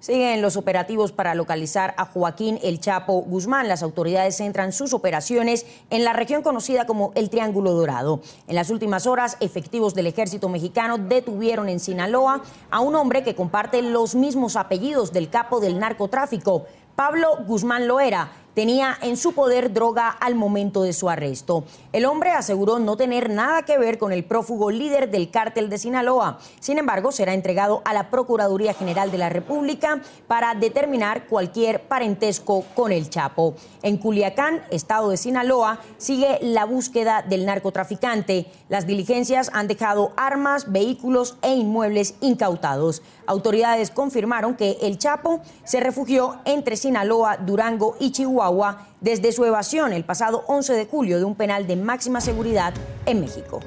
Siguen los operativos para localizar a Joaquín El Chapo Guzmán. Las autoridades centran sus operaciones en la región conocida como el Triángulo Dorado. En las últimas horas, efectivos del ejército mexicano detuvieron en Sinaloa a un hombre que comparte los mismos apellidos del capo del narcotráfico. Pablo Guzmán Loera tenía en su poder droga al momento de su arresto. El hombre aseguró no tener nada que ver con el prófugo líder del cártel de Sinaloa. Sin embargo, será entregado a la Procuraduría General de la República para determinar cualquier parentesco con el Chapo. En Culiacán, estado de Sinaloa, sigue la búsqueda del narcotraficante. Las diligencias han dejado armas, vehículos e inmuebles incautados. Autoridades confirmaron que el Chapo se refugió entre sí. Sinaloa, Durango y Chihuahua desde su evasión el pasado 11 de julio de un penal de máxima seguridad en México.